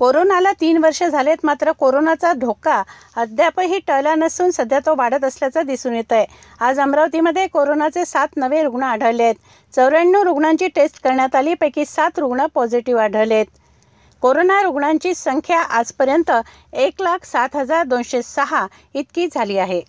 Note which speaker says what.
Speaker 1: कोरोनाला तीन वर्ष झालेत मात्र कोरोनाचा धोका अद्यापही टळला नसून सध्या तो वाढत असल्याचं दिसून येत आहे आज अमरावतीमध्ये कोरोनाचे सात नवे रुग्ण आढळले आहेत चौऱ्याण्णव रुग्णांची टेस्ट करण्यात आली पैकी सात रुग्ण पॉझिटिव्ह आढळले आहेत कोरोना रुग्णांची संख्या आजपर्यंत एक लाख सात हजार दोनशे सहा इतकी झाली आहे